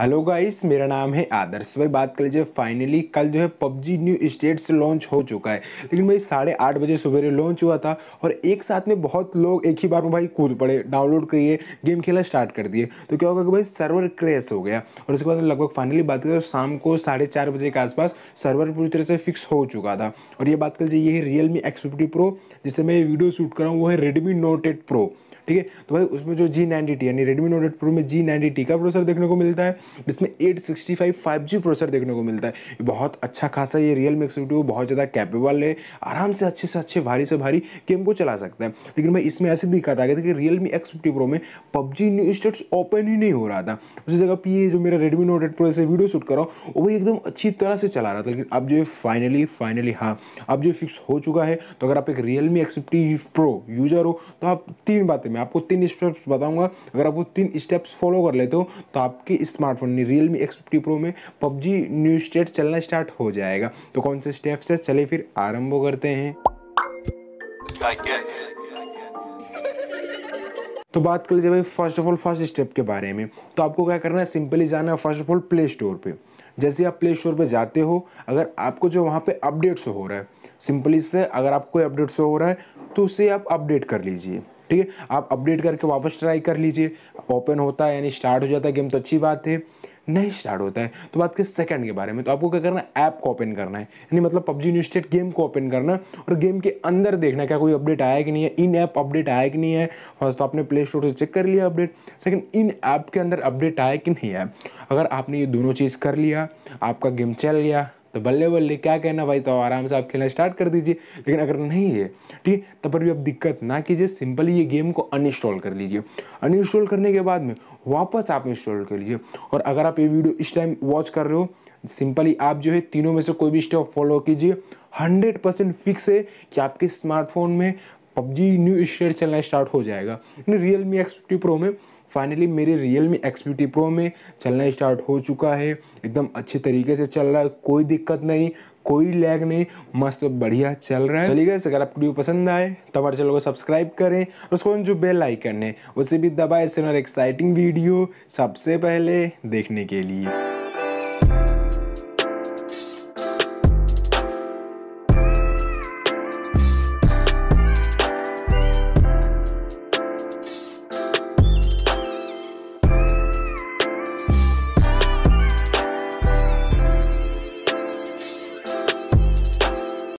hello guys मेरा नाम है आदर्श भाई बात कर लीजिए फाइनली कल जो है पबजी न्यू स्टेट से लॉन्च हो चुका है लेकिन भाई साढ़े आठ बजे सुबह लॉन्च हुआ था और एक साथ में बहुत लोग एक ही बार में भाई कूद पड़े डाउनलोड करिए गेम खेला स्टार्ट कर दिए तो क्या होगा कि भाई सर्वर क्रेश हो गया और उसके बाद लगभग फाइनली बात करें तो शाम को साढ़े चार बजे के आसपास सर्वर पूरी तरह से फिक्स हो चुका था और ये बात कर लीजिए ये रियलमी एक्स फिफ्टी प्रो जिससे मैं ये वीडियो शूट कर रहा हूँ वो है रेडमी नोट एट प्रो ठीक है तो भाई उसमें जो जी नाइनटी टी यानी रेडमी नोट एट प्रो में जी नाइनटी टी का प्रोसेसर देखने को मिलता है जिसमें eight sixty five five G processor देखने को मिलता है बहुत अच्छा खासा ये रियल मी एक्सपीटी बहुत ज़्यादा कैपेबल है आराम से अच्छे से अच्छे भारी से भारी गेम को चला सकता है लेकिन भाई इसमें ऐसी दिक्कत आ गई थी कि Realme X fifty Pro में पबजी न्यू स्टेट्स ओपन ही नहीं हो रहा था उसी जगह पर ये जो मेरा रेडमी नोट एट प्रो से वीडियो शूट कर रहा हूँ वो भी एकदम अच्छी तरह से चला रहा था लेकिन अब जो है फाइनली फाइनली हाँ अब जो फिक्स हो चुका है तो अगर आप एक Realme X fifty Pro user हो तो आप तीन बातें मैं आपको तीन स्टेप्स बताऊंगा अगर आप वो तीन स्टेप्स फॉलो कर लेते हो तो आपके स्मार्टफोन ने Realme X fifty Pro में पबजी न्यू स्टेट चलना स्टार्ट हो जाएगा तो कौन से स्टेप्स है चले फिर आरम्भ करते हैं तो बात कर लीजिए भाई first of all first step के बारे में तो आपको क्या करना है सिंपली जाना है first of all Play Store पे जैसे आप प्ले स्टोर पे जाते हो अगर आपको जो वहाँ पे अपडेट्स हो रहा है सिंपली से अगर आपको कोई अपडेट हो रहा है तो उसे आप अपडेट कर लीजिए ठीक है आप अपडेट करके वापस ट्राई कर लीजिए ओपन होता है यानी स्टार्ट हो जाता है गेम तो अच्छी बात है नहीं स्टार्ट होता है तो बात करें सेकंड के बारे में तो आपको क्या करना है ऐप को ओपन करना है यानी मतलब पबजी न्यू स्टेट गेम को ओपन करना और गेम के अंदर देखना क्या कोई अपडेट आया कि नहीं है इन ऐप अपडेट आया कि नहीं है फर्स्ट तो आपने प्ले स्टोर से चेक कर लिया अपडेट सेकंड इन ऐप के अंदर अपडेट आया कि नहीं है अगर आपने ये दोनों चीज़ कर लिया आपका गेम चल गया तो बल्ले बल्ले क्या कहना भाई तो आराम से आप खेलना स्टार्ट कर दीजिए लेकिन अगर नहीं है ठीक है तब पर भी आप दिक्कत ना कीजिए सिंपली ये गेम को अनइंस्टॉल कर लीजिए अनइंस्टॉल करने के बाद में वापस आप इंस्टॉल कर लीजिए और अगर आप ये वीडियो इस टाइम वॉच कर रहे हो सिंपली आप जो है तीनों में से कोई भी स्टेप फॉलो कीजिए हंड्रेड परसेंट फिक्स है कि आपके स्मार्टफोन में पबजी न्यू स्टेट चलना स्टार्ट हो जाएगा Realme X fifty Pro में फाइनली मेरे Realme X P Pro में चलना स्टार्ट हो चुका है एकदम अच्छे तरीके से चल रहा है कोई दिक्कत नहीं कोई लैग नहीं मस्त बढ़िया चल रहा है चलिए अगर आपको वीडियो पसंद आए तो हमारे चैनल को सब्सक्राइब करें और उसको जो बेल आइकन है उसे भी दबाएं सुनर एक्साइटिंग वीडियो सबसे पहले देखने के लिए